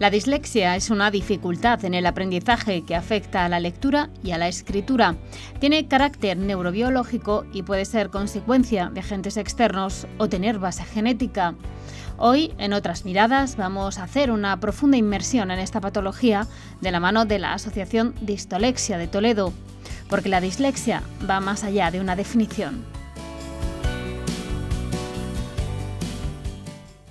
La dislexia es una dificultad en el aprendizaje que afecta a la lectura y a la escritura. Tiene carácter neurobiológico y puede ser consecuencia de agentes externos o tener base genética. Hoy, en otras miradas, vamos a hacer una profunda inmersión en esta patología de la mano de la Asociación Distolexia de Toledo, porque la dislexia va más allá de una definición.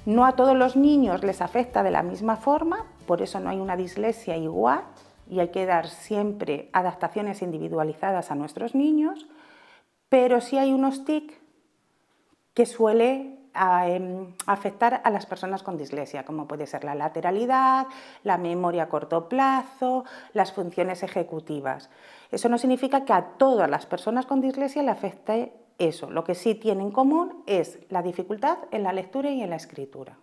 No a todos los niños les afecta de la misma forma, por eso no hay una dislexia igual y hay que dar siempre adaptaciones individualizadas a nuestros niños, pero sí hay unos TIC que suele ah, em, afectar a las personas con dislexia, como puede ser la lateralidad, la memoria a corto plazo, las funciones ejecutivas. Eso no significa que a todas las personas con dislexia le afecte eso. Lo que sí tiene en común es la dificultad en la lectura y en la escritura.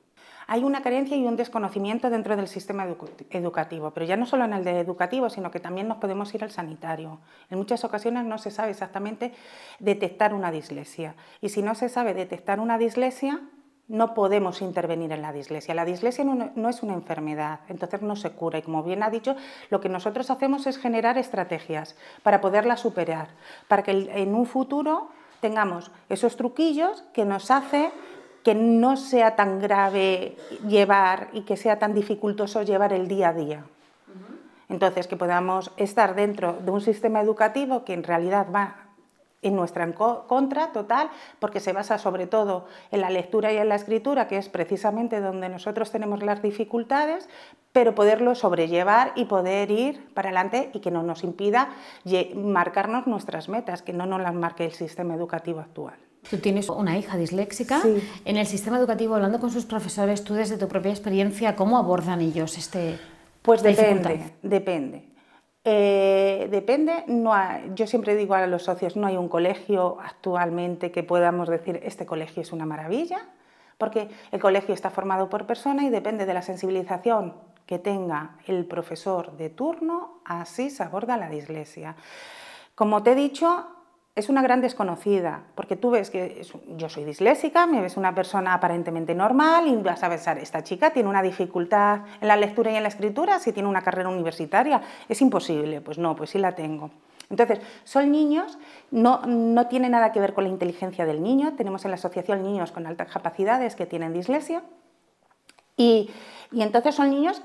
Hay una carencia y un desconocimiento dentro del sistema educativo, pero ya no solo en el educativo, sino que también nos podemos ir al sanitario. En muchas ocasiones no se sabe exactamente detectar una dislexia. Y si no se sabe detectar una dislexia, no podemos intervenir en la dislexia. La dislexia no, no, es una enfermedad, entonces no se cura. Y como bien ha dicho, lo que nosotros hacemos es generar estrategias para poderla superar, para que en un futuro tengamos esos truquillos que nos hace que no sea tan grave llevar y que sea tan dificultoso llevar el día a día. Entonces, que podamos estar dentro de un sistema educativo que en realidad va en nuestra contra total, porque se basa sobre todo en la lectura y en la escritura, que es precisamente donde nosotros tenemos las dificultades, pero poderlo sobrellevar y poder ir para adelante y que no nos impida marcarnos nuestras metas, que no nos las marque el sistema educativo actual. Tú tienes una hija disléxica. En el sistema educativo, hablando con sus profesores, tú desde tu propia experiencia, ¿cómo abordan ellos este... Pues depende, depende. Eh, depende, yo siempre digo a los socios, no hay un colegio actualmente que podamos decir este colegio es una maravilla, porque el colegio está formado por personas y depende de la sensibilización que tenga el profesor de turno, así se aborda la dislexia. Como te he dicho, es una gran desconocida, porque tú ves que yo soy disléxica, me ves una persona aparentemente normal y vas a pensar, esta chica tiene una dificultad en la lectura y en la escritura, si tiene una carrera universitaria, es imposible, pues no, pues sí la tengo. Entonces, son niños, no, no tiene nada que ver con la inteligencia del niño, tenemos en la asociación niños con altas capacidades que tienen dislexia, y, y entonces son niños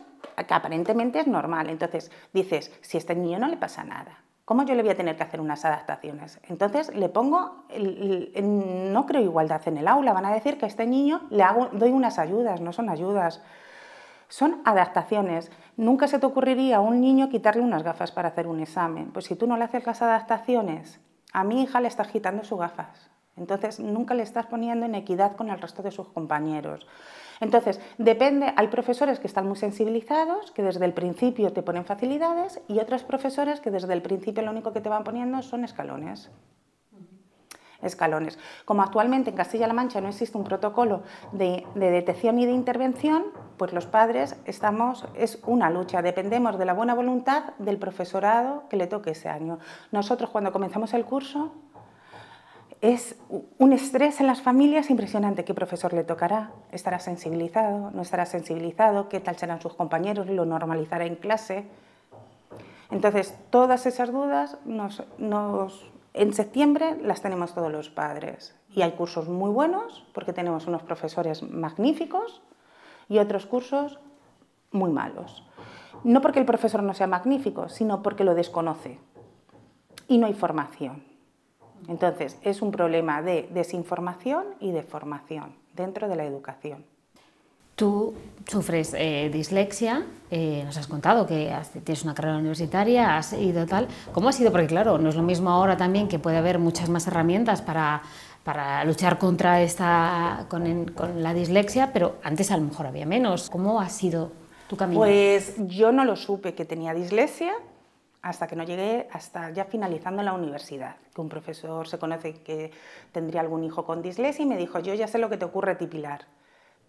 que aparentemente es normal, entonces dices, si este niño no le pasa nada, ¿Cómo yo le voy a tener que hacer unas adaptaciones? Entonces le pongo, no creo igualdad en el aula, van a decir que a este niño le doy unas ayudas, no son ayudas, son adaptaciones. Nunca se te ocurriría a un niño quitarle unas gafas para hacer un examen. Pues si tú no le haces las adaptaciones, a mi hija le estás quitando sus gafas. Entonces, nunca le estás poniendo en equidad con el resto de sus compañeros. Entonces, depende, hay profesores que están muy sensibilizados, que desde el principio te ponen facilidades, y otros profesores que desde el principio lo único que te van poniendo son escalones escalones. Como actualmente en Castilla-La Mancha no existe un protocolo de, de, detección y de intervención, pues los padres estamos, es una lucha, dependemos de la buena voluntad del profesorado que le toque ese año. Nosotros cuando comenzamos el curso es un estrés en las familias impresionante. ¿Qué profesor le tocará? ¿Estará sensibilizado? ¿No estará sensibilizado? ¿Qué tal serán sus compañeros? ¿Lo normalizará en clase? Entonces, todas esas dudas en septiembre las tenemos todos los padres. Y hay cursos muy buenos porque tenemos unos profesores magníficos y otros cursos muy malos. No porque el profesor no sea magnífico, sino porque lo desconoce y no hay formación. Entonces, es un problema de desinformación y de formación dentro de la educación. Tú sufres eh, dislexia, eh, nos has contado que tienes una carrera universitaria, has ido tal. ¿Cómo ha sido? Porque claro, no es lo mismo ahora también que puede haber muchas más herramientas para, luchar contra esta, con, la dislexia, pero antes a lo mejor había menos. ¿Cómo ha sido tu camino? Pues yo no lo supe que tenía dislexia hasta que no llegué, hasta ya finalizando la universidad, que un profesor se conoce que tendría algún hijo con dislexia y me dijo, yo ya sé lo que te ocurre tipilar,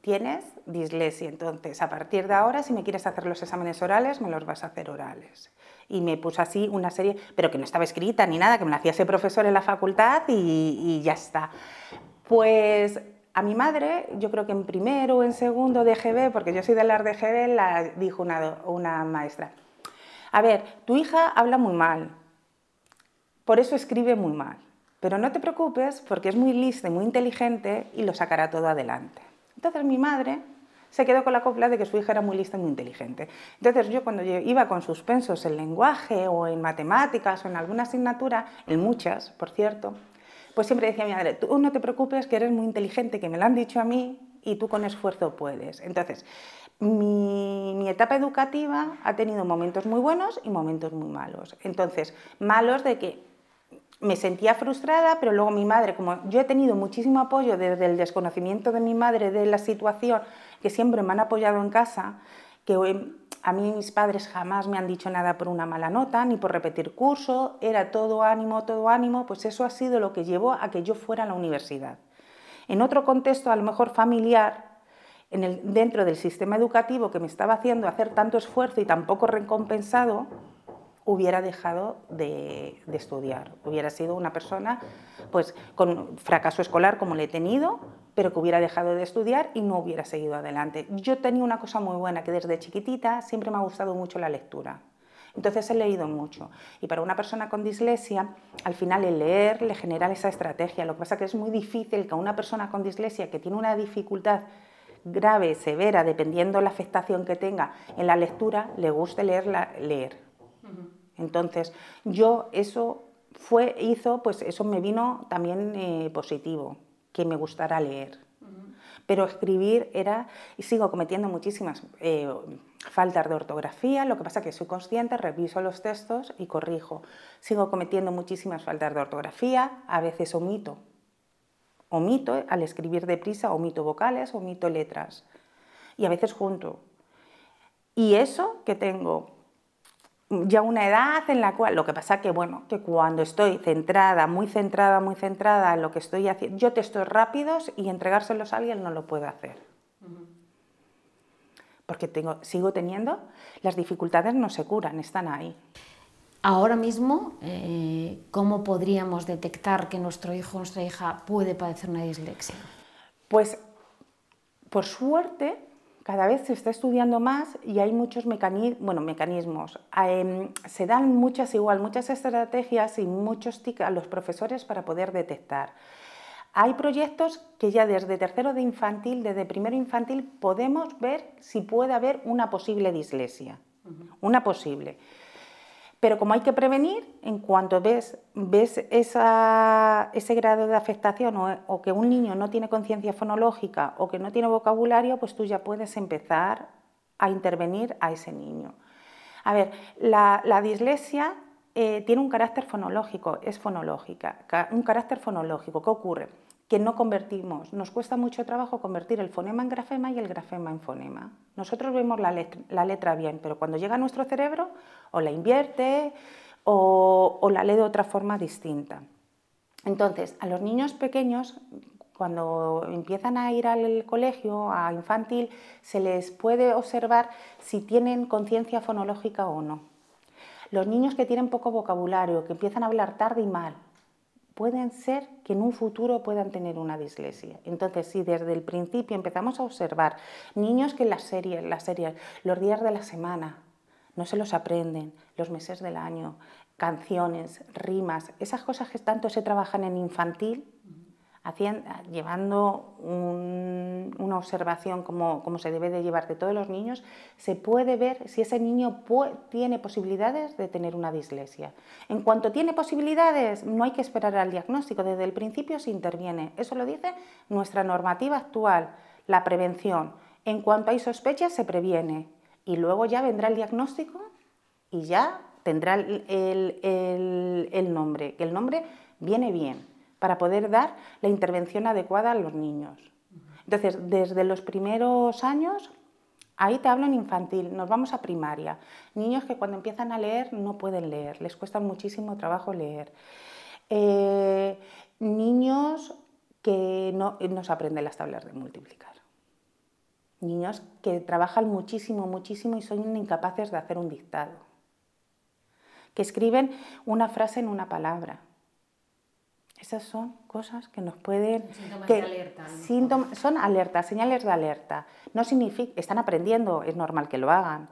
tienes dislexia, entonces a partir de ahora si me quieres hacer los exámenes orales, me los vas a hacer orales. Y me puso así una serie, pero que no estaba escrita ni nada, que me la hacía ese profesor en la facultad y, ya está. Pues a mi madre, yo creo que en primero o en segundo de GB, porque yo soy de las de GB, la dijo una maestra, a ver, tu hija habla muy mal, por eso escribe muy mal, pero no te preocupes porque es muy lista y muy inteligente y lo sacará todo adelante. Entonces mi madre se quedó con la copla de que su hija era muy lista y muy inteligente. Entonces yo cuando yo iba con suspensos en lenguaje o en matemáticas o en alguna asignatura, en muchas, por cierto, pues siempre decía mi madre, tú no te preocupes que eres muy inteligente, que me lo han dicho a mí y tú con esfuerzo puedes. Entonces, mi, etapa educativa ha tenido momentos muy buenos y momentos muy malos. Entonces, malos de que me sentía frustrada, pero luego mi madre, como yo he tenido muchísimo apoyo desde el desconocimiento de mi madre de la situación, que siempre me han apoyado en casa, que em, a mí mis padres jamás me han dicho nada por una mala nota, ni por repetir curso, era todo ánimo, todo ánimo, pues eso ha sido lo que llevó a que yo fuera a la universidad. En otro contexto, a lo mejor familiar, dentro del sistema educativo que me estaba haciendo hacer tanto esfuerzo y tan poco recompensado, hubiera dejado de, estudiar, hubiera sido una persona pues con fracaso escolar como le he tenido, pero que hubiera dejado de estudiar y no hubiera seguido adelante. Yo tenía una cosa muy buena que desde chiquitita siempre me ha gustado mucho la lectura. Entonces he leído mucho y para una persona con dislexia al final el leer le genera esa estrategia. Lo que pasa que es muy difícil que a una persona con dislexia que tiene una dificultad grave, severa, dependiendo la afectación que tenga en la lectura, le guste leer. leer. Entonces, yo eso fue, hizo, pues eso me vino también eh, positivo, que me gustara leer. Pero escribir era, y sigo cometiendo muchísimas eh, faltas de ortografía, lo que pasa que soy consciente, reviso los textos y corrijo. Sigo cometiendo muchísimas faltas de ortografía, a veces omito Omito, ¿eh? al escribir deprisa, omito vocales, omito letras. Y a veces junto. Y eso que tengo ya una edad en la cual, lo que pasa que, bueno, que cuando estoy centrada, muy centrada, muy centrada en lo que estoy haciendo, yo te estoy rápidos y entregárselos a alguien no lo puedo hacer. Porque tengo, sigo teniendo, las dificultades no se curan, están ahí. Ahora mismo, eh, ¿cómo podríamos detectar que nuestro hijo o nuestra hija puede padecer una dislexia? Pues, por suerte, cada vez se está estudiando más y hay muchos mecanismos, em, se dan muchas igual, muchas estrategias y muchos tics a los profesores para poder detectar. Hay proyectos que ya desde tercero de infantil, desde primero infantil, podemos ver si puede haber una posible dislexia. Una posible. Pero como hay que prevenir, en cuanto ves, ves ese grado de afectación o, que un niño no tiene conciencia fonológica o que no tiene vocabulario, pues tú ya puedes empezar a intervenir a ese niño. A ver, la, dislexia eh, tiene un carácter fonológico, es fonológica, un carácter fonológico. ¿Qué ocurre? que no convertimos. Nos cuesta mucho trabajo convertir el fonema en grafema y el grafema en fonema. Nosotros vemos la letra, bien, pero cuando llega a nuestro cerebro o la invierte o la lee de otra forma distinta. Entonces, a los niños pequeños, cuando empiezan a ir al colegio, a infantil, se les puede observar si tienen conciencia fonológica o no. Los niños que tienen poco vocabulario, que empiezan a hablar tarde y mal, pueden ser que en un futuro puedan tener una dislexia. Entonces, si desde el principio empezamos a observar niños que en las series, las series, los días de la semana, no se los aprenden, los meses del año, canciones, rimas, esas cosas que tanto se trabajan en infantil, llevando una observación como, se debe de llevar de todos los niños, se puede ver si ese niño tiene posibilidades de tener una dislexia. En cuanto tiene posibilidades, no hay que esperar al diagnóstico, desde el principio se interviene. Eso lo dice nuestra normativa actual, la prevención. En cuanto hay sospechas, se previene. Y luego ya vendrá el diagnóstico y ya tendrá el nombre, que el nombre viene bien para poder dar la intervención adecuada a los niños. Entonces, desde los primeros años, ahí te hablo en infantil, nos vamos a primaria. Niños que cuando empiezan a leer no pueden leer, les cuesta muchísimo trabajo leer. Eh, niños que no, no se aprenden las tablas de multiplicar. Niños que trabajan muchísimo, muchísimo y son incapaces de hacer un dictado. Que escriben una frase en una palabra esas son cosas que nos pueden... Síntomas de alerta. son alertas, señales de alerta. No significa... Están aprendiendo, es normal que lo hagan.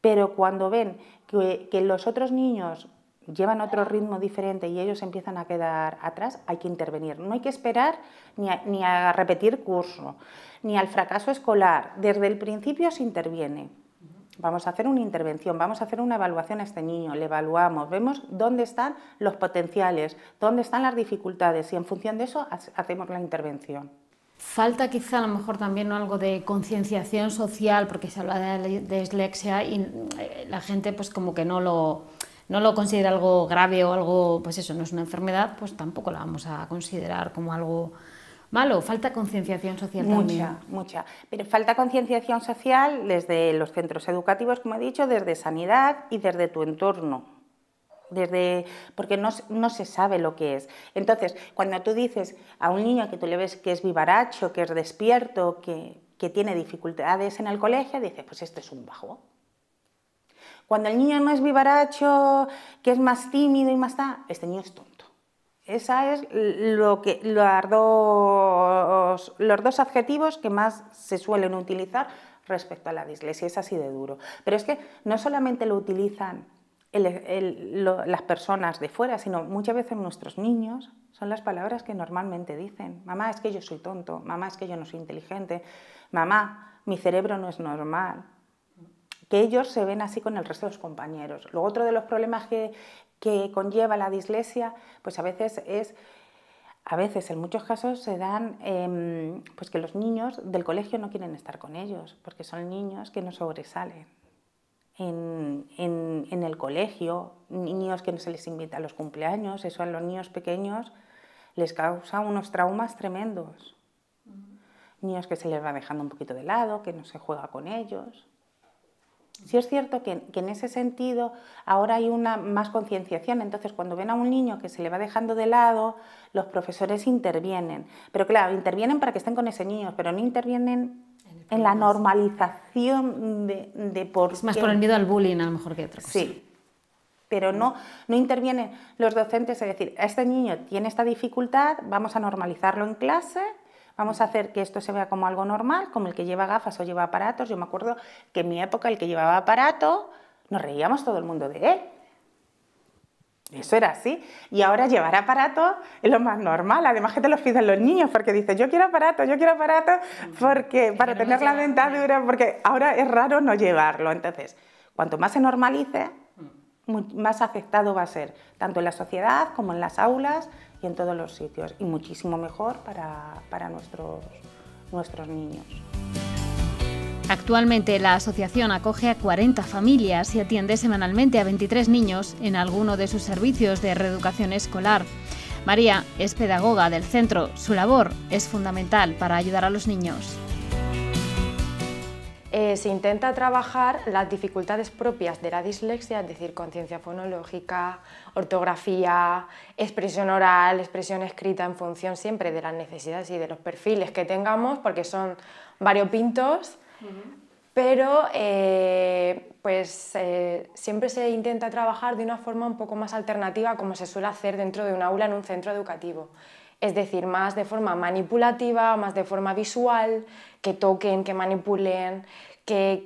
Pero cuando ven que, los otros niños llevan otro ritmo diferente y ellos empiezan a quedar atrás, hay que intervenir. No hay que esperar ni ni a repetir curso, ni al fracaso escolar. Desde el principio se interviene. Vamos a hacer una intervención, vamos a hacer una evaluación a este niño, le evaluamos, vemos dónde están los potenciales, dónde están las dificultades y en función de eso hacemos la intervención. Falta quizá a lo mejor también algo de concienciación social, porque se habla de dislexia y eh, la gente pues como que no lo, no lo considera algo grave o algo, pues eso, no es una enfermedad, pues tampoco la vamos a considerar como algo malo? ¿Falta concienciación social mucha, también? Mucha, Pero falta concienciación social desde los centros educativos, como he dicho, desde sanidad y desde tu entorno. Desde, porque no, se sabe lo que es. Entonces, cuando tú dices a un niño que tú le ves que es vivaracho, que es despierto, que, tiene dificultades en el colegio, dices, pues este es un bajo. Cuando el niño no es vivaracho, que es más tímido y más está este niño es esa es lo que, los, dos, los dos adjetivos que más se suelen utilizar respecto a la dislexia, es así de duro. Pero es que no solamente lo utilizan las personas de fuera, sino muchas veces nuestros niños son las palabras que normalmente dicen. Mamá, es que yo soy tonto, mamá, es que yo no soy inteligente, mamá, mi cerebro no es normal. Que ellos se ven así con el resto de los compañeros. Luego otro de los problemas que que conlleva la dislexia, pues a veces es, a veces en muchos casos se dan, em, pues que los niños del colegio no quieren estar con ellos, porque son niños que no sobresalen. En, en, en el colegio, niños que no se les invita a los cumpleaños, eso a los niños pequeños les causa unos traumas tremendos. Niños que se les va dejando un poquito de lado, que no se juega con ellos. Sí es cierto que, en ese sentido ahora hay una más concienciación, entonces cuando ven a un niño que se le va dejando de lado, los profesores intervienen. Pero claro, intervienen para que estén con ese niño, pero no intervienen en, la normalización de, por Es más por el miedo al bullying a lo mejor que otro Sí, pero no, no intervienen los docentes, es decir, este niño tiene esta dificultad, vamos a normalizarlo en clase Vamos a hacer que esto se vea como algo normal, como el que lleva gafas o lleva aparatos. Yo me acuerdo que en mi época el que llevaba aparato, nos reíamos todo el mundo de él. Eso era así. Y ahora llevar aparato es lo más normal. Además que te lo piden los niños porque dice yo quiero aparato, yo quiero aparato porque, para tener la dentadura, porque ahora es raro no llevarlo. Entonces, cuanto más se normalice, más afectado va a ser, tanto en la sociedad como en las aulas y en todos los sitios, y muchísimo mejor para, nuestros, nuestros niños. Actualmente la asociación acoge a 40 familias y atiende semanalmente a 23 niños en alguno de sus servicios de reeducación escolar. María es pedagoga del centro. Su labor es fundamental para ayudar a los niños. Eh, se intenta trabajar las dificultades propias de la dislexia, es decir, conciencia fonológica, ortografía, expresión oral, expresión escrita, en función siempre de las necesidades y de los perfiles que tengamos, porque son variopintos, pero eh, pues, eh, siempre se intenta trabajar de una forma un poco más alternativa como se suele hacer dentro de un aula en un centro educativo es decir, más de forma manipulativa, más de forma visual, que toquen, que manipulen, que,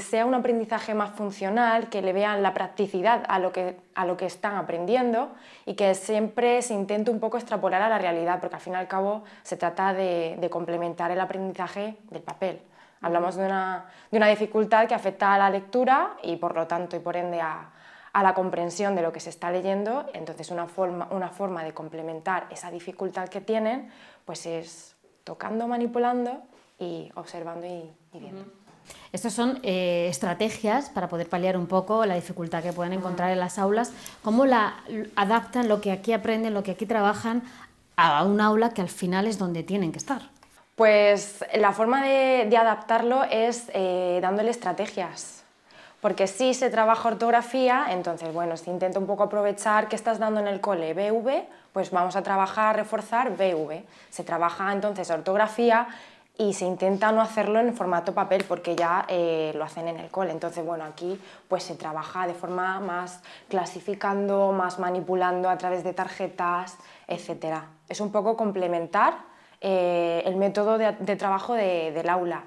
sea un aprendizaje más funcional, que le vean la practicidad a lo, que, están aprendiendo y que siempre se intente un poco extrapolar a la realidad, porque al fin y al cabo se trata de, complementar el aprendizaje del papel. Hablamos de una, de una dificultad que afecta a la lectura y por lo tanto y por ende a, a la comprensión de lo que se está leyendo, entonces una forma, una forma de complementar esa dificultad que tienen, pues es tocando, manipulando y observando y, viendo. Estas son eh, estrategias para poder paliar un poco la dificultad que pueden encontrar en las aulas. ¿Cómo la adaptan lo que aquí aprenden, lo que aquí trabajan, a un aula que al final es donde tienen que estar? Pues la forma de, adaptarlo es eh, dándole estrategias porque si se trabaja ortografía, entonces, bueno, se intenta un poco aprovechar que estás dando en el cole BV, pues vamos a trabajar, reforzar BV. Se trabaja entonces ortografía y se intenta no hacerlo en formato papel porque ya eh, lo hacen en el cole. Entonces, bueno, aquí pues se trabaja de forma más clasificando, más manipulando a través de tarjetas, etc. Es un poco complementar eh, el método de, trabajo del aula.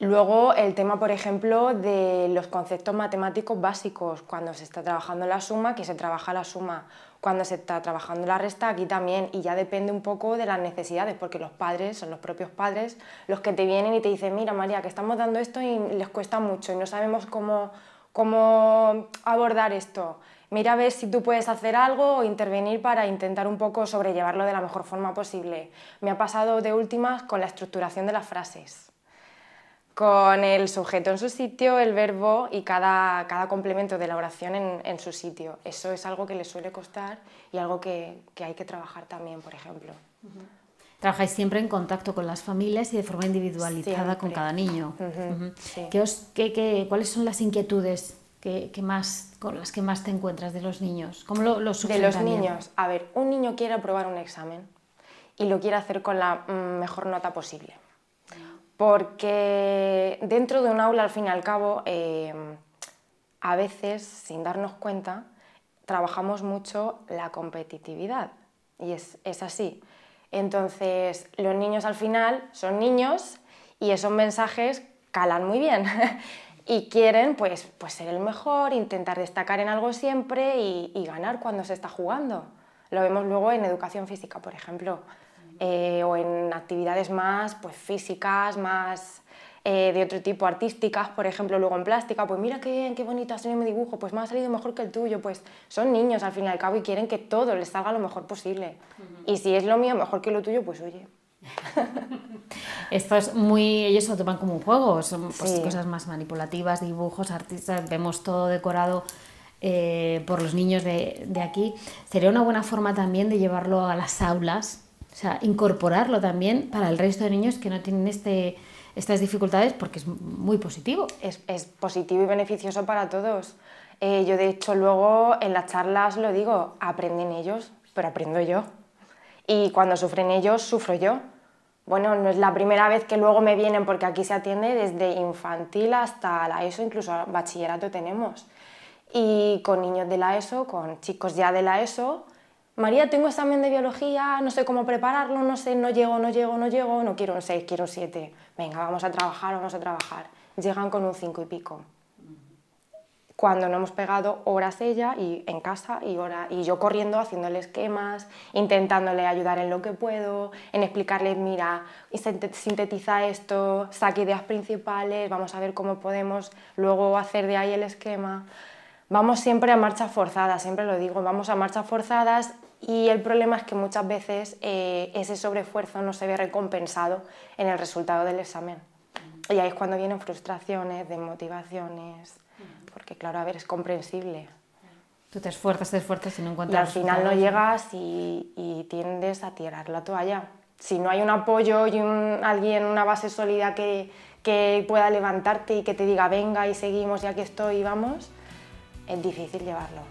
Luego el tema, por ejemplo, de los conceptos matemáticos básicos, cuando se está trabajando la suma, que se trabaja la suma, cuando se está trabajando la resta, aquí también, y ya depende un poco de las necesidades, porque los padres, son los propios padres, los que te vienen y te dicen, mira María, que estamos dando esto y les cuesta mucho y no sabemos cómo, cómo abordar esto. Mira a ver si tú puedes hacer algo o intervenir para intentar un poco sobrellevarlo de la mejor forma posible. Me ha pasado de últimas con la estructuración de las frases con el sujeto en su sitio, el verbo y cada, complemento de la oración en, su sitio. Eso es algo que le suele costar y algo que, hay que trabajar también, por ejemplo. Trabajáis siempre en contacto con las familias y de forma individualizada con cada niño. ¿Qué ¿Cuáles son las inquietudes más, con las que más te encuentras de los niños? ¿Cómo lo, De los niños. A ver, un niño quiere aprobar un examen y lo quiere hacer con la mm, mejor nota posible porque dentro de un aula, al fin y al cabo, em, a veces, sin darnos cuenta, trabajamos mucho la competitividad. Y es, así. Entonces, los niños al final son niños y esos mensajes calan muy bien. y quieren pues, pues ser el mejor, intentar destacar en algo siempre y ganar cuando se está jugando. Lo vemos luego en educación física, por ejemplo. Eh, o en actividades más pues, físicas, más eh, de otro tipo, artísticas, por ejemplo, luego en plástica, pues mira qué qué bonito ha salido mi dibujo, pues me ha salido mejor que el tuyo, pues son niños al fin y al cabo y quieren que todo les salga lo mejor posible. Y si es lo mío mejor que lo tuyo, pues oye. Esto es muy. Ellos lo toman como un juego, son pues, cosas más manipulativas, dibujos, artistas, vemos todo decorado eh, por los niños de, de, aquí. Sería una buena forma también de llevarlo a las aulas o sea, incorporarlo también para el resto de niños que no tienen este, estas dificultades porque es muy positivo. Es, positivo y beneficioso para todos. Eh, yo de hecho luego en las charlas lo digo, aprenden ellos, pero aprendo yo. Y cuando sufren ellos, sufro yo. Bueno, no es la primera vez que luego me vienen porque aquí se atiende desde infantil hasta la ESO, incluso bachillerato tenemos. Y con niños de la ESO, con chicos ya de la ESO, María, tengo examen de biología, no sé cómo prepararlo, no sé, no llego, no llego, no llego, no quiero un 6, quiero 7. Venga, vamos a trabajar, vamos a trabajar. Llegan con un 5 y pico. Cuando no hemos pegado horas ella y en casa y, hora, y yo corriendo haciéndole esquemas, intentándole ayudar en lo que puedo, en explicarles, mira, sintetiza esto, saque ideas principales, vamos a ver cómo podemos luego hacer de ahí el esquema vamos siempre a marcha forzada, siempre lo digo, vamos a marcha forzadas y el problema es que muchas veces eh, ese sobreesfuerzo no se ve recompensado en el resultado del examen. Y ahí es cuando vienen frustraciones, desmotivaciones, porque claro, a ver, es comprensible. Tú te esfuerzas, te esfuerzas y no encuentras... al final no llegas y, tiendes a tirar la toalla. Si no hay un apoyo y alguien, una base sólida que, que pueda levantarte y que te diga venga y seguimos ya que estoy y vamos, es difícil llevarlo.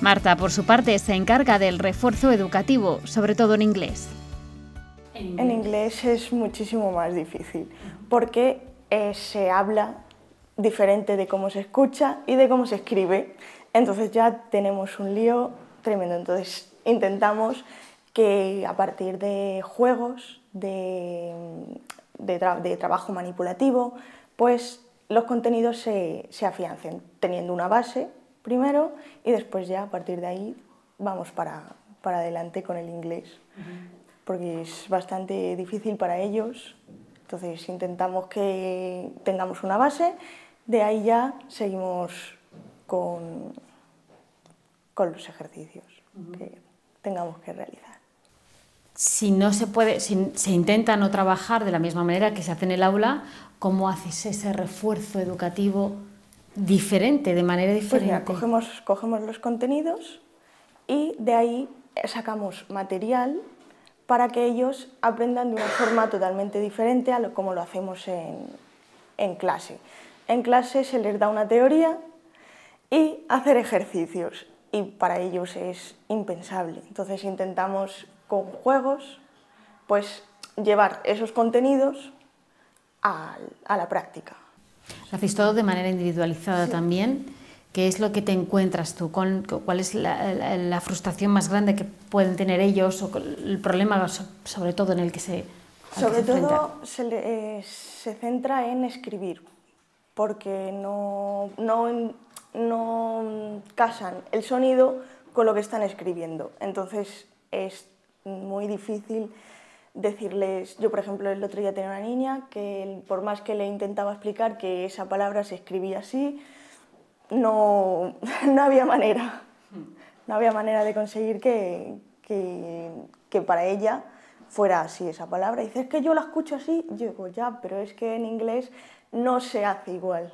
Marta, por su parte, se encarga del refuerzo educativo, sobre todo en inglés. En inglés es muchísimo más difícil porque eh, se habla diferente de cómo se escucha y de cómo se escribe. Entonces ya tenemos un lío tremendo. Entonces intentamos que a partir de juegos, de, trabajo manipulativo, pues los contenidos se, se afiancen, teniendo una base primero y después ya a partir de ahí vamos para, adelante con el inglés, porque es bastante difícil para ellos. Entonces intentamos que tengamos una base, de ahí ya seguimos con, con los ejercicios que tengamos que realizar. Si no se puede, si se intenta no trabajar de la misma manera que se hace en el aula, ¿cómo haces ese refuerzo educativo diferente, de manera pues diferente. Pues cogemos, los contenidos y de ahí sacamos material para que ellos aprendan de una forma totalmente diferente a como lo hacemos en, clase. En clase se les da una teoría y hacer ejercicios y para ellos es impensable. Entonces intentamos con juegos pues llevar esos contenidos a la práctica. Lo hacéis todo de manera individualizada también. ¿Qué es lo que te encuentras tú? ¿Cuál es la, frustración más grande que pueden tener ellos o el problema sobre todo en el que se... Sobre todo se, eh, se, centra en escribir, porque no, no, no, casan el sonido con lo que están escribiendo. Entonces es muy difícil decirles, yo por ejemplo el otro día tenía una niña que por más que le intentaba explicar que esa palabra se escribía así, no, había manera, no había manera de conseguir que, que, para ella fuera así esa palabra. Y dice, es que yo la escucho así, yo digo, ya, pero es que en inglés no se hace igual.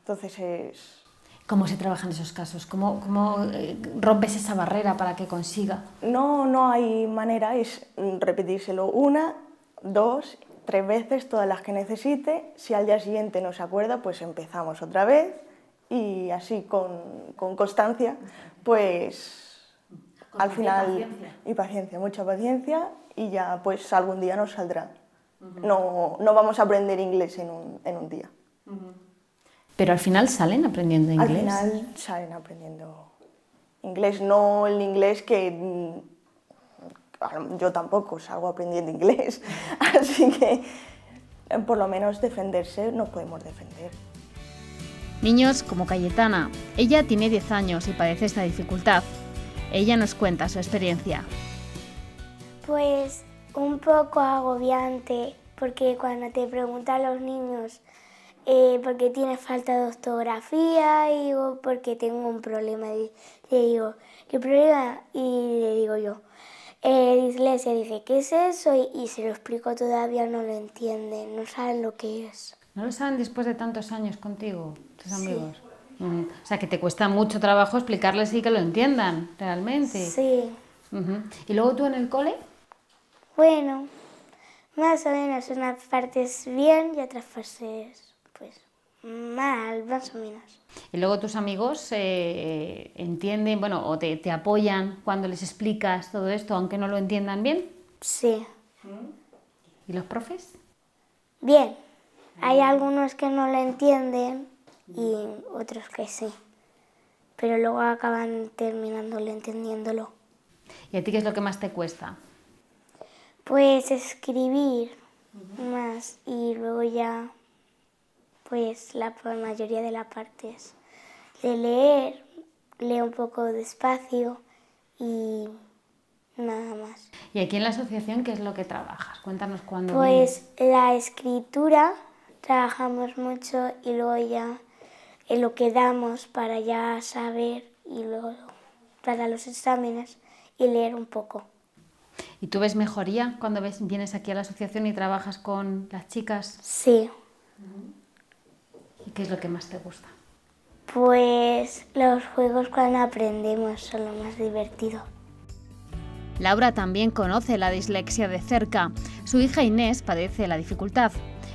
Entonces es, ¿Cómo se trabajan esos casos? ¿Cómo, ¿Cómo, eh, rompes esa barrera para que consiga? No, no hay manera, es repetírselo una, dos, tres veces, todas las que necesite. Si al día siguiente no se acuerda, pues empezamos otra vez y así con, constancia, pues al final... Y paciencia, mucha paciencia y ya pues algún día nos saldrá. no, vamos a aprender inglés en un, en día. Pero al final salen aprendiendo inglés. Al final salen aprendiendo inglés, no el inglés que mm, yo tampoco salgo aprendiendo inglés, así que por lo menos defenderse no podemos defender. Niños como Cayetana, ella tiene 10 años y padece esta dificultad. Ella nos cuenta su experiencia. Pues un poco agobiante, porque cuando te preguntan los niños eh, porque tiene falta de ortografía y digo, porque tengo un problema. le digo, ¿qué problema? Y le digo yo, eh, iglesia dice, ¿qué es eso? Y, se lo explico todavía, no lo entienden, no saben lo que es. ¿No lo saben después de tantos años contigo, tus amigos? Mm. o sea, que te cuesta mucho trabajo explicarles y que lo entiendan realmente. Sí. ¿Y luego tú en el cole? Bueno, más o menos unas partes bien y otras partes mal, más o menos. Y luego tus amigos eh, eh, entienden, bueno, o te, apoyan cuando les explicas todo esto, aunque no lo entiendan bien. Sí. Mm. ¿Y los profes? Bien. Hay algunos que no lo entienden y otros que sí. Pero luego acaban terminándolo, entendiéndolo. ¿Y a ti qué es lo que más te cuesta? Pues escribir más y luego ya pues la mayoría de las partes. De leer, leo un poco despacio y nada más. ¿Y aquí en la asociación qué es lo que trabajas? Cuéntanos cuándo. Pues la escritura trabajamos mucho y luego ya en eh, lo que damos para ya saber y luego para los exámenes y leer un poco. ¿Y tú ves mejoría cuando vienes aquí a la asociación y trabajas con las chicas? Sí qué es lo que más te gusta? Pues los juegos cuando aprendemos son lo más divertido. Laura también conoce la dislexia de cerca. Su hija Inés padece la dificultad.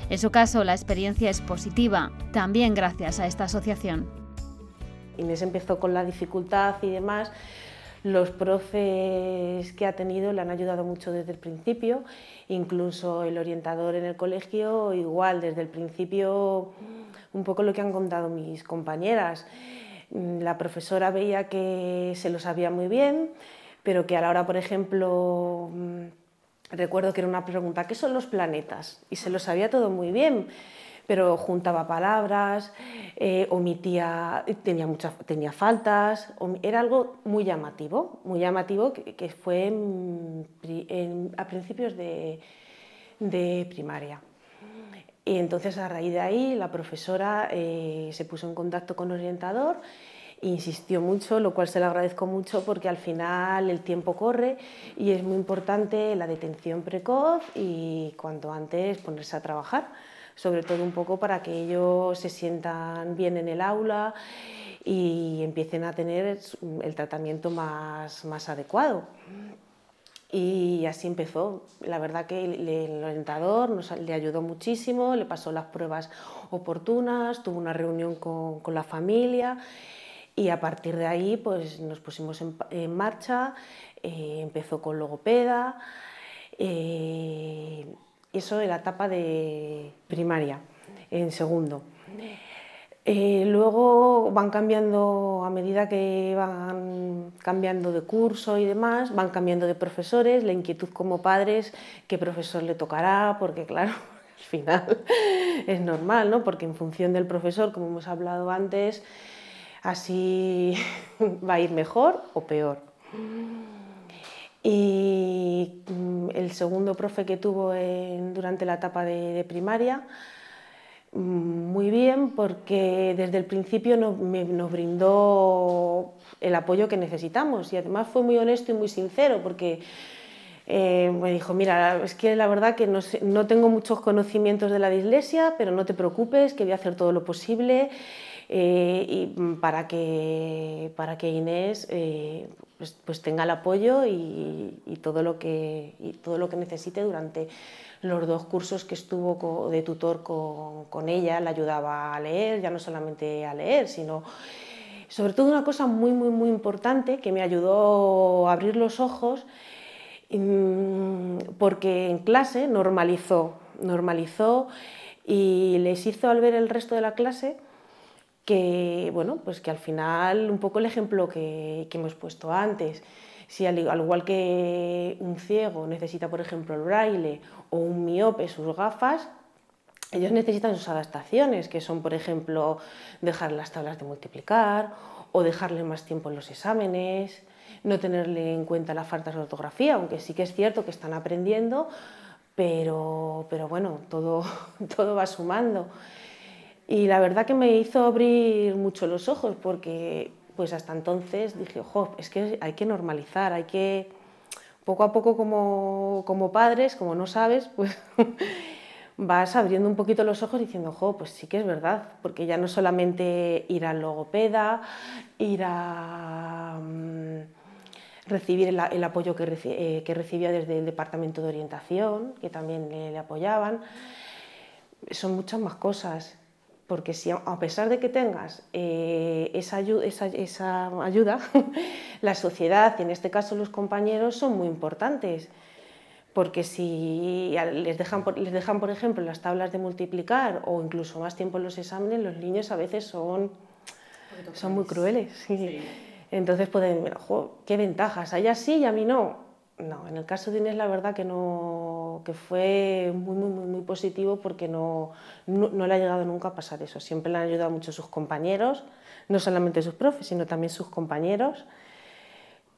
En su caso, la experiencia es positiva, también gracias a esta asociación. Inés empezó con la dificultad y demás, los profes que ha tenido le han ayudado mucho desde el principio, incluso el orientador en el colegio, igual desde el principio, un poco lo que han contado mis compañeras. La profesora veía que se lo sabía muy bien, pero que ahora la por ejemplo, mm, recuerdo que era una pregunta, ¿qué son los planetas? Y se lo sabía todo muy bien pero juntaba palabras, eh, omitía, tenía, faltas, era algo muy llamativo, muy llamativo que, fue a principios de, primaria. Y entonces a raíz de ahí la profesora eh, se puso en contacto con el orientador, insistió mucho, lo cual se lo agradezco mucho porque al final el tiempo corre y es muy importante la detención precoz y cuanto antes ponerse a trabajar sobre todo un poco para que ellos se sientan bien en el aula y empiecen a tener el tratamiento más, más adecuado. Y así empezó. La verdad que el orientador nos, le ayudó muchísimo, le pasó las pruebas oportunas, tuvo una reunión con, la familia y a partir de ahí pues, nos pusimos en, marcha, eh, empezó con logopeda. Eh, eso en la etapa de primaria, en segundo. Eh, luego van cambiando, a medida que van cambiando de curso y demás, van cambiando de profesores, la inquietud como padres, qué profesor le tocará, porque claro, al final es normal, ¿no? Porque en función del profesor, como hemos hablado antes, así va a ir mejor o peor. Y el segundo profe que tuvo durante la etapa de, primaria, mm, muy bien, porque desde el principio nos, brindó el apoyo que necesitamos y además fue muy honesto y muy sincero, porque eh, me dijo, mira, es que la verdad que no, no tengo muchos conocimientos de la dislexia, pero no te preocupes, que voy a hacer todo lo posible. Eh, y para, que, para que Inés eh, pues, pues, tenga el apoyo y, todo lo que, y todo lo que necesite durante los dos cursos que estuvo de tutor con, con ella, la ayudaba a leer, ya no solamente a leer, sino sobre todo una cosa muy, muy, muy importante que me ayudó a abrir los ojos, mm, porque en clase normalizó, normalizó y les hizo al ver el resto de la clase que, bueno, pues que al final, un poco el ejemplo que, hemos puesto antes, si al, igual que un ciego necesita, por ejemplo, el braille o un miope sus gafas, ellos necesitan sus adaptaciones, que son, por ejemplo, dejar las tablas de multiplicar o dejarle más tiempo en los exámenes, no tenerle en cuenta las faltas de ortografía, aunque sí que es cierto que están aprendiendo, pero, pero bueno, todo, todo va sumando. Y la verdad que me hizo abrir mucho los ojos porque pues hasta entonces dije, ojo, es que hay que normalizar, hay que poco a poco como, padres, como no sabes, pues vas abriendo un poquito los ojos diciendo, ojo, pues sí que es verdad, porque ya no solamente ir al logopeda, ir a mm, recibir el, apoyo eh, que, recibía desde el departamento de orientación, que también le apoyaban, son muchas más cosas porque si a pesar de que tengas eh, esa, esa, ayuda, la sociedad y en este caso los compañeros son muy importantes. Porque si les dejan, por, les dejan, por ejemplo, las tablas de multiplicar o incluso más tiempo en los exámenes, los niños a veces son, son muy crueles. Entonces pueden, ojo, qué ventajas, a sí y a mí no. No, en el caso de Inés la verdad que no, que fue muy, muy, muy, positivo porque no, no, le ha llegado nunca a pasar eso. Siempre le han ayudado mucho sus compañeros, no solamente sus profes, sino también sus compañeros.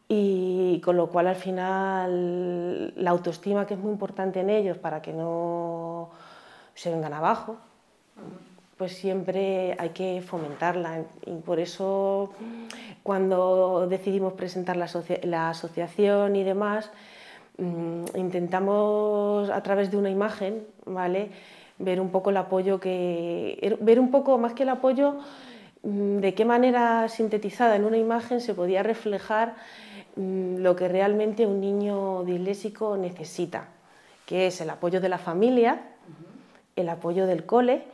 Y con lo cual al final la autoestima que es muy importante en ellos para que no se vengan abajo, pues siempre hay que fomentarla. Y por eso cuando decidimos presentar la asociación y demás, Mm, intentamos a través de una imagen, ¿vale? Ver un poco el apoyo que. Er, ver un poco más que el apoyo mm, de qué manera sintetizada en una imagen se podía reflejar mm, lo que realmente un niño disléxico necesita, que es el apoyo de la familia, el apoyo del cole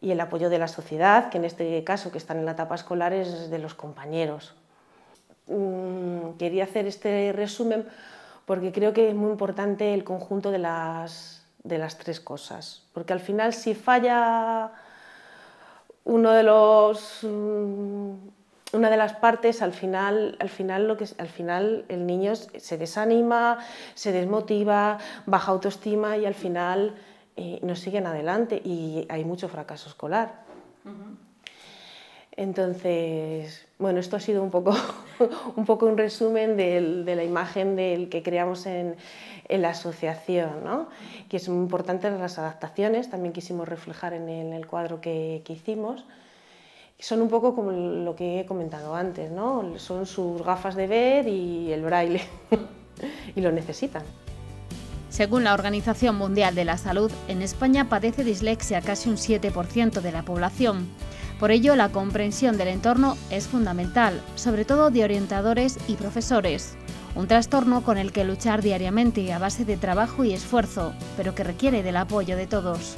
y el apoyo de la sociedad, que en este caso que están en la etapa escolar es de los compañeros. Quería hacer este resumen porque creo que es muy importante el conjunto de las, de las tres cosas, porque al final si falla uno de los mm, una de las partes al final al final lo que al final el niño se desanima se desmotiva baja autoestima y al final eh, no siguen adelante y hay mucho fracaso escolar entonces, bueno, esto ha sido un poco un, poco un resumen de la imagen del que creamos en, la asociación, ¿no? que es muy importante las adaptaciones, también quisimos reflejar en el, cuadro que, que hicimos son un poco como lo que he comentado antes, ¿no? Son sus gafas de ver y el braille, y lo necesitan. Según la Organización Mundial de la Salud, en España padece dislexia casi un 7% de la población. Por ello, la comprensión del entorno es fundamental, sobre todo de orientadores y profesores. Un trastorno con el que luchar diariamente a base de trabajo y esfuerzo, pero que requiere del apoyo de todos.